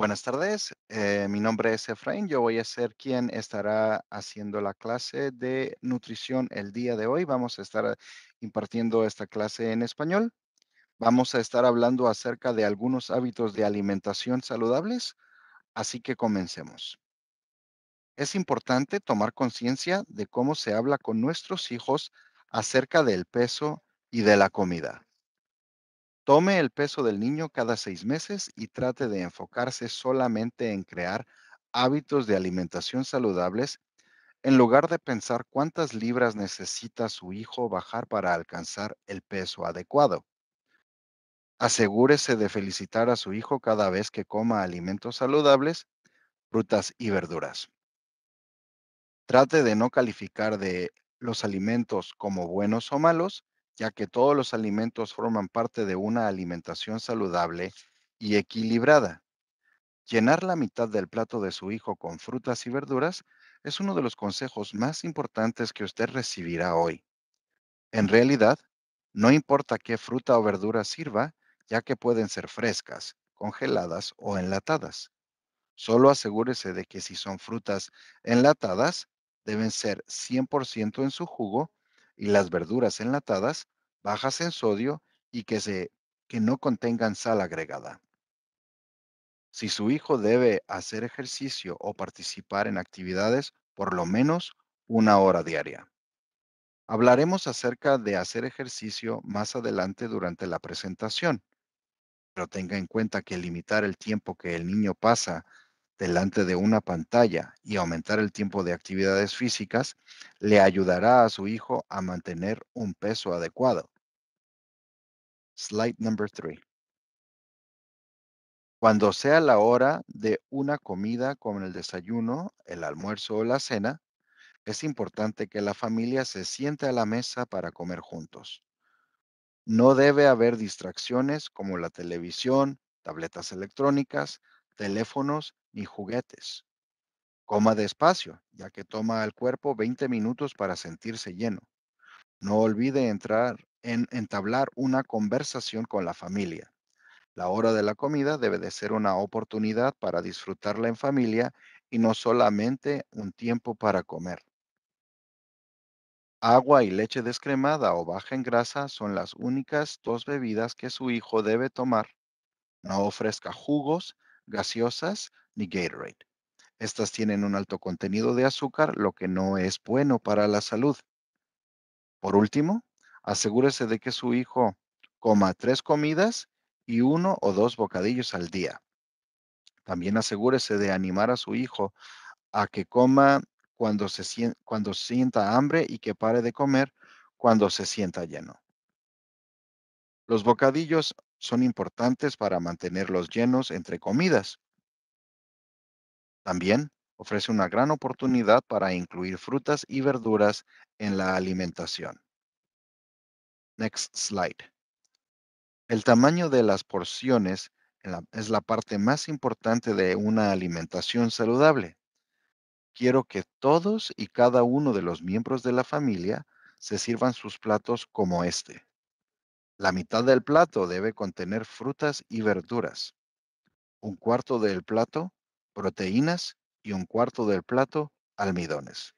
Buenas tardes, eh, mi nombre es Efraín, yo voy a ser quien estará haciendo la clase de nutrición el día de hoy. Vamos a estar impartiendo esta clase en español. Vamos a estar hablando acerca de algunos hábitos de alimentación saludables, así que comencemos. Es importante tomar conciencia de cómo se habla con nuestros hijos acerca del peso y de la comida. Tome el peso del niño cada seis meses y trate de enfocarse solamente en crear hábitos de alimentación saludables en lugar de pensar cuántas libras necesita su hijo bajar para alcanzar el peso adecuado. Asegúrese de felicitar a su hijo cada vez que coma alimentos saludables, frutas y verduras. Trate de no calificar de los alimentos como buenos o malos, ya que todos los alimentos forman parte de una alimentación saludable y equilibrada. Llenar la mitad del plato de su hijo con frutas y verduras es uno de los consejos más importantes que usted recibirá hoy. En realidad, no importa qué fruta o verdura sirva, ya que pueden ser frescas, congeladas o enlatadas. Solo asegúrese de que si son frutas enlatadas, deben ser 100% en su jugo y las verduras enlatadas bajas en sodio y que, se, que no contengan sal agregada. Si su hijo debe hacer ejercicio o participar en actividades, por lo menos una hora diaria. Hablaremos acerca de hacer ejercicio más adelante durante la presentación, pero tenga en cuenta que limitar el tiempo que el niño pasa delante de una pantalla y aumentar el tiempo de actividades físicas le ayudará a su hijo a mantener un peso adecuado. Slide number three. Cuando sea la hora de una comida como el desayuno, el almuerzo o la cena, es importante que la familia se siente a la mesa para comer juntos. No debe haber distracciones como la televisión, tabletas electrónicas, teléfonos ni juguetes. Coma despacio, ya que toma al cuerpo 20 minutos para sentirse lleno. No olvide entrar en entablar una conversación con la familia. La hora de la comida debe de ser una oportunidad para disfrutarla en familia y no solamente un tiempo para comer. Agua y leche descremada o baja en grasa son las únicas dos bebidas que su hijo debe tomar. No ofrezca jugos, gaseosas ni Gatorade. Estas tienen un alto contenido de azúcar, lo que no es bueno para la salud. Por último, asegúrese de que su hijo coma tres comidas y uno o dos bocadillos al día. También asegúrese de animar a su hijo a que coma cuando, se, sienta hambre y que pare de comer cuando se sienta lleno. Los bocadillos son importantes para mantenerlos llenos entre comidas. También ofrece una gran oportunidad para incluir frutas y verduras en la alimentación. Next slide. El tamaño de las porciones es la parte más importante de una alimentación saludable. Quiero que todos y cada uno de los miembros de la familia se sirvan sus platos como este. La mitad del plato debe contener frutas y verduras, un cuarto del plato proteínas y un cuarto del plato almidones.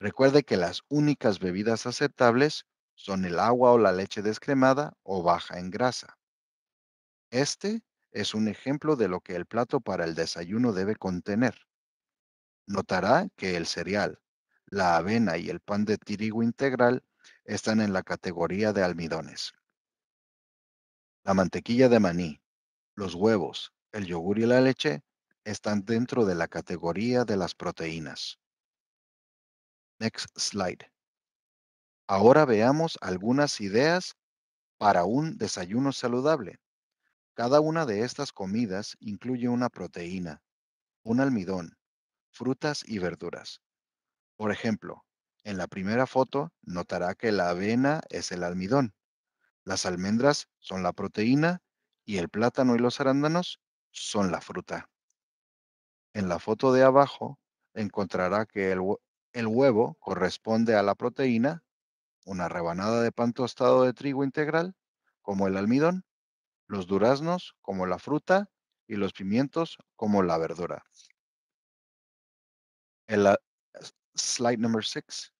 Recuerde que las únicas bebidas aceptables son el agua o la leche descremada o baja en grasa. Este es un ejemplo de lo que el plato para el desayuno debe contener. Notará que el cereal, la avena y el pan de tirigo integral están en la categoría de almidones. La mantequilla de maní, los huevos, el yogur y la leche están dentro de la categoría de las proteínas. Next slide. Ahora veamos algunas ideas para un desayuno saludable. Cada una de estas comidas incluye una proteína, un almidón, frutas y verduras. Por ejemplo, en la primera foto notará que la avena es el almidón. Las almendras son la proteína y el plátano y los arándanos son la fruta. En la foto de abajo encontrará que el, huevo corresponde a la proteína, una rebanada de pan tostado de trigo integral, como el almidón, los duraznos como la fruta y los pimientos como la verdura. Ah, slide number six.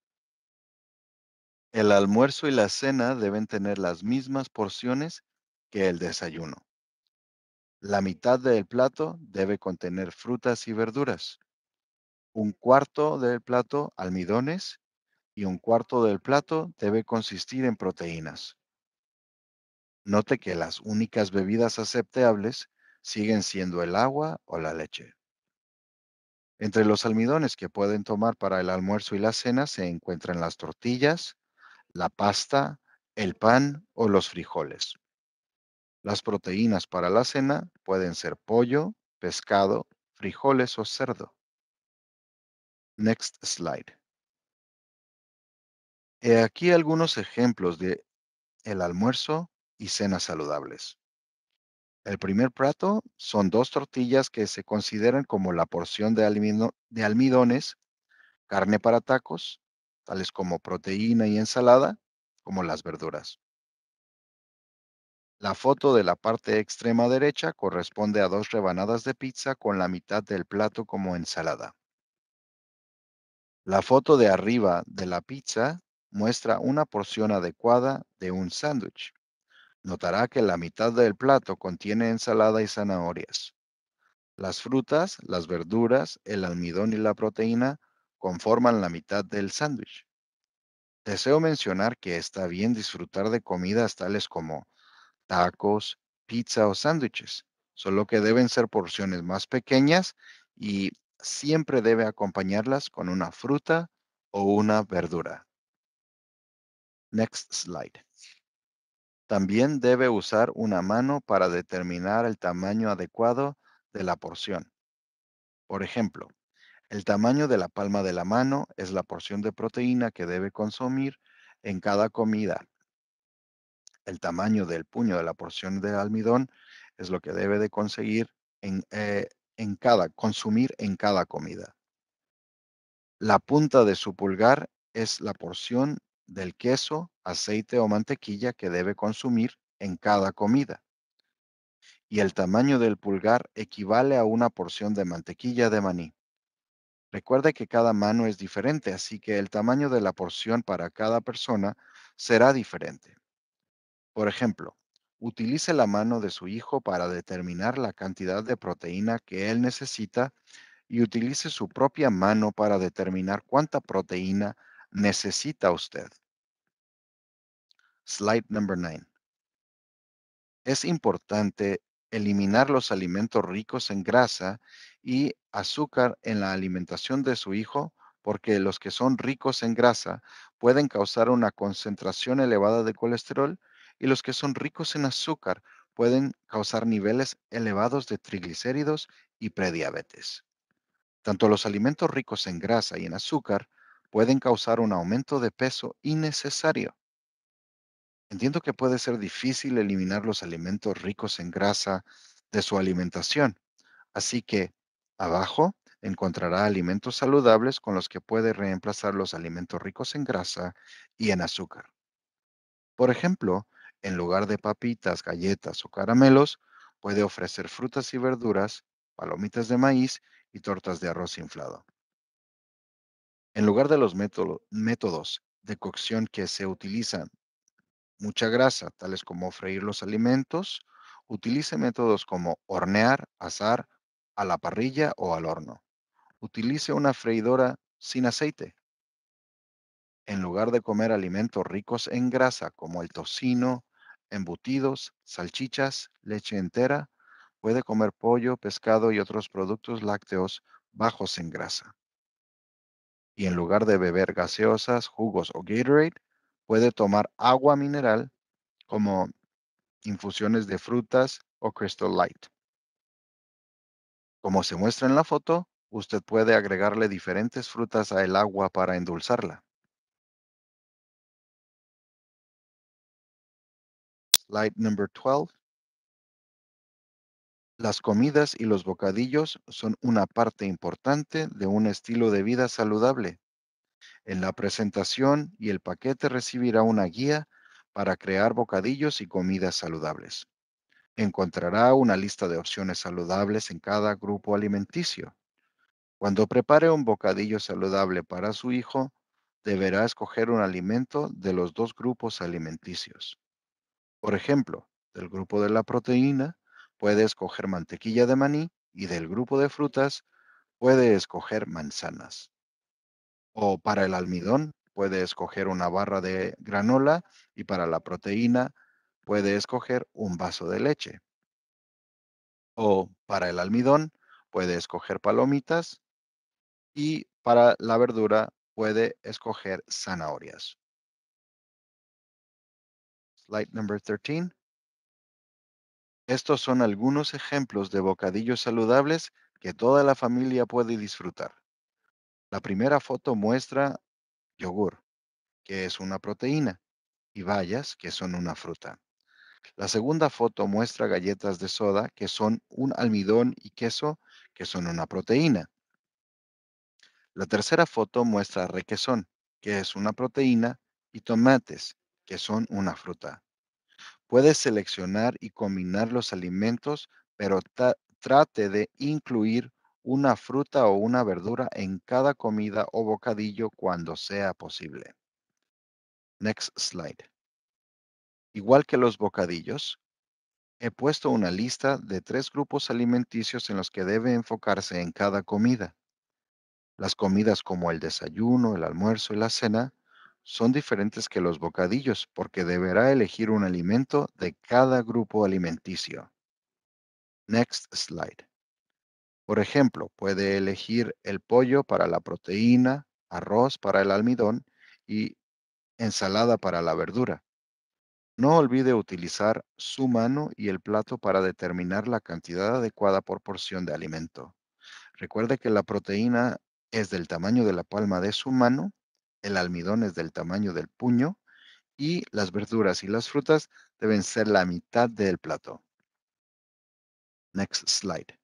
El almuerzo y la cena deben tener las mismas porciones que el desayuno. La mitad del plato debe contener frutas y verduras, un cuarto del plato almidones y un cuarto del plato debe consistir en proteínas. Note que las únicas bebidas aceptables siguen siendo el agua o la leche. Entre los almidones que pueden tomar para el almuerzo y la cena se encuentran las tortillas, la pasta, el pan o los frijoles. Las proteínas para la cena pueden ser pollo, pescado, frijoles o cerdo. Next slide. He aquí algunos ejemplos de el almuerzo y cenas saludables. El primer plato son dos tortillas que se consideran como la porción de, almidones, carne para tacos, tales como proteína y ensalada, como las verduras. La foto de la parte extrema derecha corresponde a dos rebanadas de pizza con la mitad del plato como ensalada. La foto de arriba de la pizza muestra una porción adecuada de un sándwich. Notará que la mitad del plato contiene ensalada y zanahorias. Las frutas, las verduras, el almidón y la proteína conforman la mitad del sándwich. Deseo mencionar que está bien disfrutar de comidas tales como tacos, pizza o sándwiches, solo que deben ser porciones más pequeñas y siempre debe acompañarlas con una fruta o una verdura. Next slide. También debe usar una mano para determinar el tamaño adecuado de la porción. Por ejemplo, el tamaño de la palma de la mano es la porción de proteína que debe consumir en cada comida. El tamaño del puño de la porción de almidón es lo que debe de conseguir en, eh, en cada, consumir en cada comida. La punta de su pulgar es la porción del queso, aceite o mantequilla que debe consumir en cada comida. Y el tamaño del pulgar equivale a una porción de mantequilla de maní. Recuerde que cada mano es diferente, así que el tamaño de la porción para cada persona será diferente. Por ejemplo, utilice la mano de su hijo para determinar la cantidad de proteína que él necesita y utilice su propia mano para determinar cuánta proteína necesita usted. Slide number nine. Es importante eliminar los alimentos ricos en grasa y azúcar en la alimentación de su hijo porque los que son ricos en grasa pueden causar una concentración elevada de colesterol y los que son ricos en azúcar pueden causar niveles elevados de triglicéridos y prediabetes. Tanto los alimentos ricos en grasa y en azúcar pueden causar un aumento de peso innecesario. Entiendo que puede ser difícil eliminar los alimentos ricos en grasa de su alimentación, así que Abajo encontrará alimentos saludables con los que puede reemplazar los alimentos ricos en grasa y en azúcar. Por ejemplo, en lugar de papitas, galletas o caramelos, puede ofrecer frutas y verduras, palomitas de maíz y tortas de arroz inflado. En lugar de los métodos de cocción que se utilizan mucha grasa, tales como freír los alimentos, utilice métodos como hornear, asar a la parrilla o al horno. Utilice una freidora sin aceite. En lugar de comer alimentos ricos en grasa como el tocino, embutidos, salchichas, leche entera, puede comer pollo, pescado y otros productos lácteos bajos en grasa. Y en lugar de beber gaseosas, jugos o Gatorade, puede tomar agua mineral como infusiones de frutas o Crystal Light. Como se muestra en la foto, usted puede agregarle diferentes frutas al agua para endulzarla. Slide number 12. Las comidas y los bocadillos son una parte importante de un estilo de vida saludable. En la presentación y el paquete recibirá una guía para crear bocadillos y comidas saludables encontrará una lista de opciones saludables en cada grupo alimenticio. Cuando prepare un bocadillo saludable para su hijo, deberá escoger un alimento de los dos grupos alimenticios. Por ejemplo, del grupo de la proteína puede escoger mantequilla de maní y del grupo de frutas puede escoger manzanas. O para el almidón puede escoger una barra de granola y para la proteína puede escoger un vaso de leche. O para el almidón, puede escoger palomitas. Y para la verdura, puede escoger zanahorias. Slide number 13. Estos son algunos ejemplos de bocadillos saludables que toda la familia puede disfrutar. La primera foto muestra yogur, que es una proteína, y bayas, que son una fruta. La segunda foto muestra galletas de soda que son un almidón y queso que son una proteína. La tercera foto muestra requesón, que es una proteína, y tomates, que son una fruta. Puedes seleccionar y combinar los alimentos, pero trate de incluir una fruta o una verdura en cada comida o bocadillo cuando sea posible. Next slide. Igual que los bocadillos, he puesto una lista de tres grupos alimenticios en los que debe enfocarse en cada comida. Las comidas como el desayuno, el almuerzo y la cena son diferentes que los bocadillos porque deberá elegir un alimento de cada grupo alimenticio. Next slide. Por ejemplo, puede elegir el pollo para la proteína, arroz para el almidón y ensalada para la verdura. No olvide utilizar su mano y el plato para determinar la cantidad adecuada por porción de alimento. Recuerde que la proteína es del tamaño de la palma de su mano, el almidón es del tamaño del puño y las verduras y las frutas deben ser la mitad del plato. Next slide.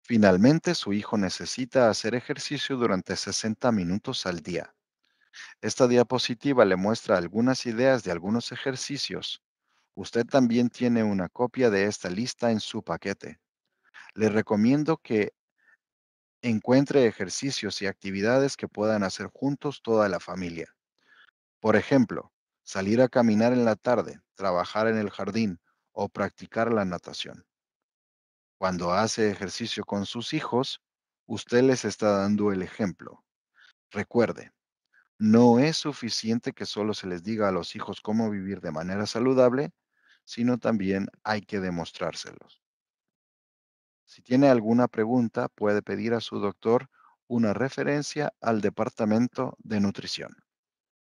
Finalmente, su hijo necesita hacer ejercicio durante 60 minutos al día. Esta diapositiva le muestra algunas ideas de algunos ejercicios. Usted también tiene una copia de esta lista en su paquete. Le recomiendo que encuentre ejercicios y actividades que puedan hacer juntos toda la familia. Por ejemplo, salir a caminar en la tarde, trabajar en el jardín o practicar la natación. Cuando hace ejercicio con sus hijos, usted les está dando el ejemplo. Recuerde, no es suficiente que solo se les diga a los hijos cómo vivir de manera saludable, sino también hay que demostrárselos. Si tiene alguna pregunta, puede pedir a su doctor una referencia al Departamento de Nutrición.